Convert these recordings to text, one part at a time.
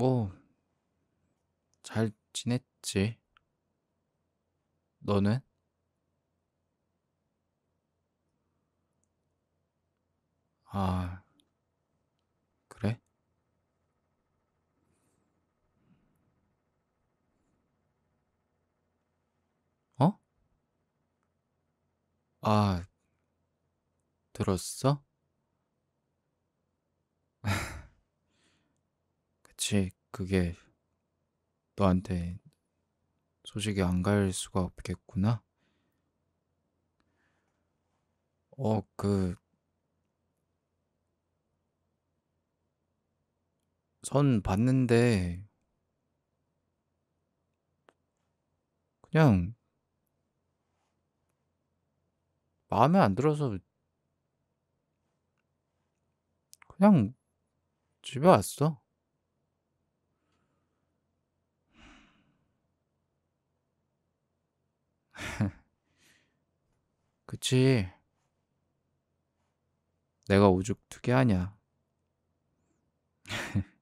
뭐, 잘 지냈지? 너는? 아, 그래? 어? 아, 들었어? 그치, 그게 너한테 소식이 안 갈 수가 없겠구나. 어, 그, 선 봤는데, 그냥, 마음에 안 들어서, 그냥, 집에 왔어. 굳이 내가 오죽 특이하냐.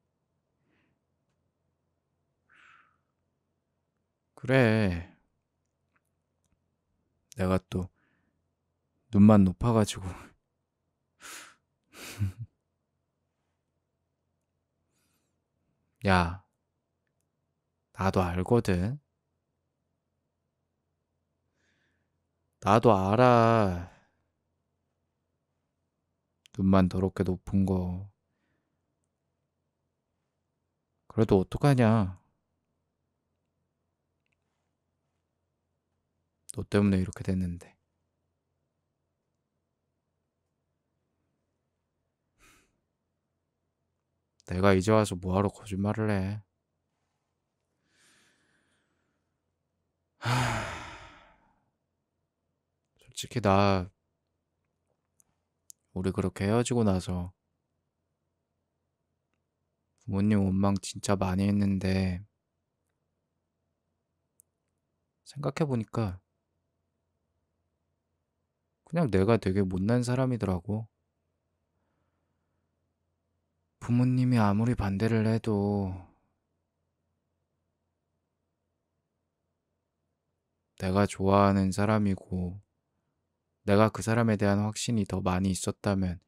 그래. 내가 또 눈만 높아가지고. 야, 나도 알거든. 나도 알아. 눈만 더럽게 높은 거. 그래도 어떡하냐. 너 때문에 이렇게 됐는데. 내가 이제 와서 뭐하러 거짓말을 해. 하... 솔직히 나 우리 그렇게 헤어지고 나서 부모님 원망 진짜 많이 했는데 생각해보니까 그냥 내가 되게 못난 사람이더라고. 부모님이 아무리 반대를 해도 내가 좋아하는 사람이고 내가 그 사람에 대한 확신이 더 많이 있었다면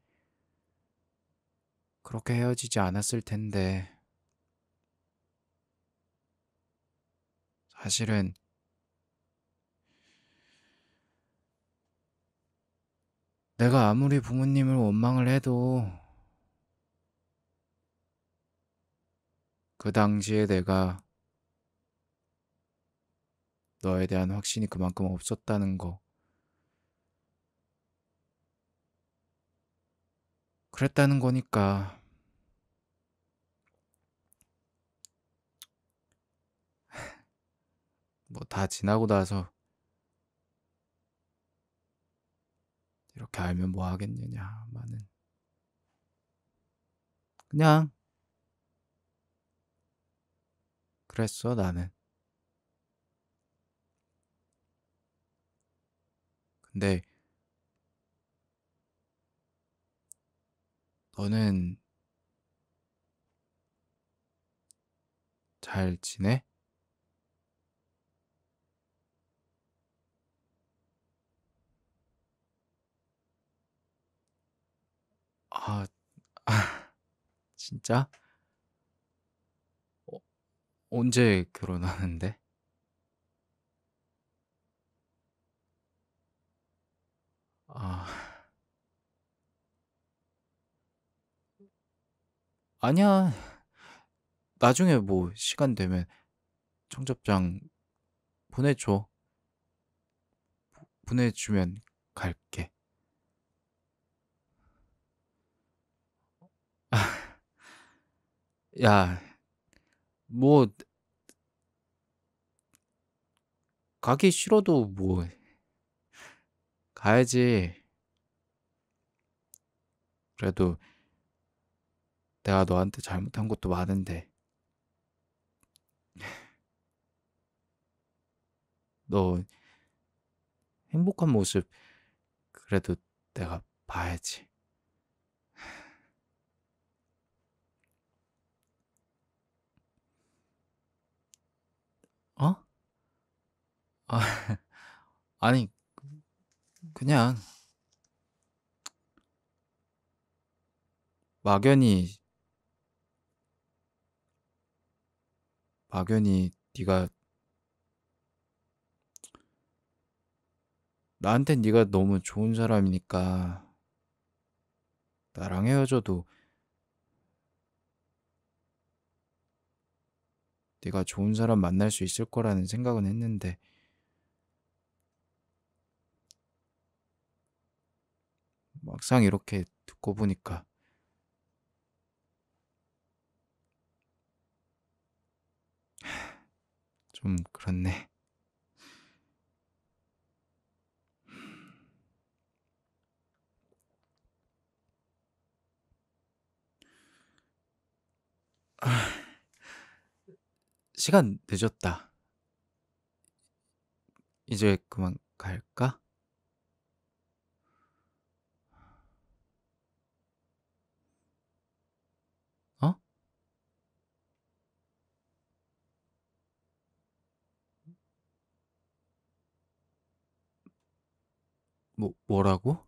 그렇게 헤어지지 않았을 텐데 사실은 내가 아무리 부모님을 원망을 해도 그 당시에 내가 너에 대한 확신이 그만큼 없었다는 거 그랬다는 거니까. 뭐 다 지나고 나서 이렇게 알면 뭐 하겠느냐, 많은. 그냥 그랬어, 나는. 근데 너는 잘 지내? 아, 아, 진짜? 어, 언제 결혼하는데? 아. 아니야. 나중에 뭐 시간 되면 청첩장 보내줘. 보내주면 갈게. 야, 뭐, 가기 싫어도 뭐, 가야지. 그래도 내가 너한테 잘못한 것도 많은데 너 행복한 모습 그래도 내가 봐야지. 어? 아, 니 그냥 막연히 막연히 네가 나한테 네가 너무 좋은 사람이니까 나랑 헤어져도 네가 좋은 사람 만날 수 있을 거라는 생각은 했는데 막상 이렇게 듣고 보니까 좀 그렇네. 아, 시간 늦었다. 이제 그만 갈까? 뭐, 뭐라고?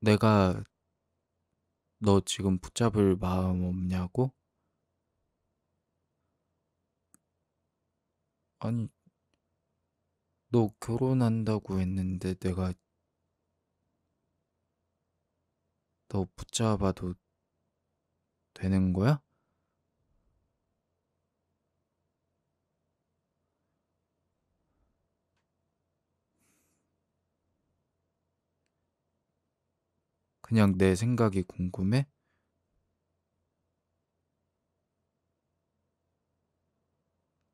내가 너 지금 붙잡을 마음 없냐고? 아니, 너 결혼한다고 했는데 내가 너 붙잡아도 되는 거야? 그냥 내 생각이 궁금해?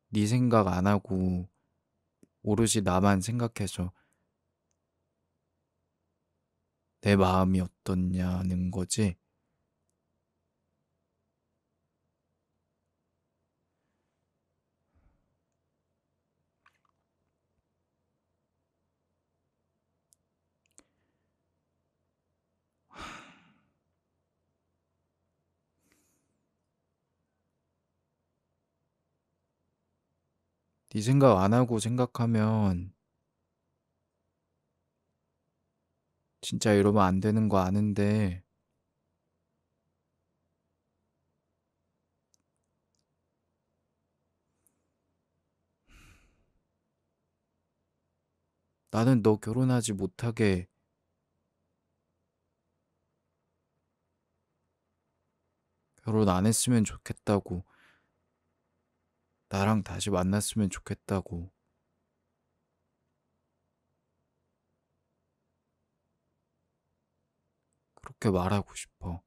네 생각 안 하고 오롯이 나만 생각해서 내 마음이 어떻냐는 거지? 이 생각 안 하고 생각하면 진짜 이러면 안 되는 거 아는데 나는 너 결혼하지 못하게 결혼 안 했으면 좋겠다고 나랑 다시 만났으면 좋겠다고. 그렇게 말하고 싶어.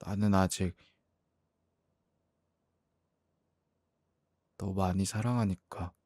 나는 아직 너 많이 사랑하니까.